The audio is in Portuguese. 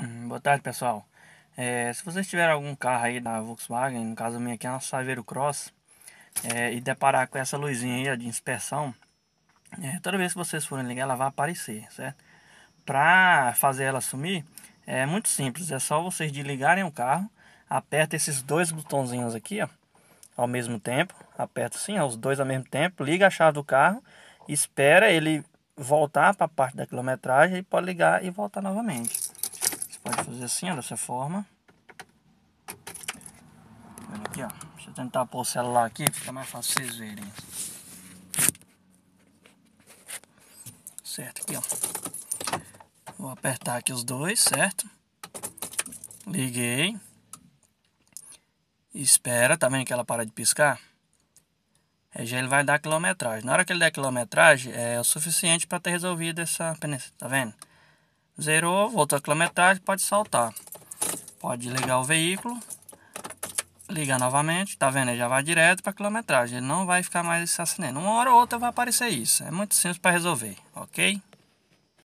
Hum, boa tarde, pessoal. É, se vocês tiverem algum carro aí da Volkswagen, no caso minha aqui é uma Saveiro Cross, é, e deparar com essa luzinha aí de inspeção, é, toda vez que vocês forem ligar, ela vai aparecer, certo? Para fazer ela sumir, é muito simples, é só vocês desligarem o carro, aperta esses dois botãozinhos aqui, ó, ao mesmo tempo, aperta assim, ó, os dois ao mesmo tempo, liga a chave do carro, espera ele voltar para a parte da quilometragem e pode ligar e voltar novamente. Pode fazer assim, ó, dessa forma. aqui, ó. Deixa eu tentar pôr o celular aqui, fica mais fácil vocês verem. Certo, aqui, ó. Vou apertar aqui os dois, certo? Liguei. Espera, tá vendo que ela para de piscar? aí é, já ele vai dar quilometragem. Na hora que ele der quilometragem, é o suficiente para ter resolvido essa... Tá vendo? Zerou, voltou a quilometragem, pode saltar. Pode ligar o veículo. Ligar novamente, tá vendo? Ele já vai direto para quilometragem. Ele não vai ficar mais assassinando. Uma hora ou outra vai aparecer isso. É muito simples para resolver, ok?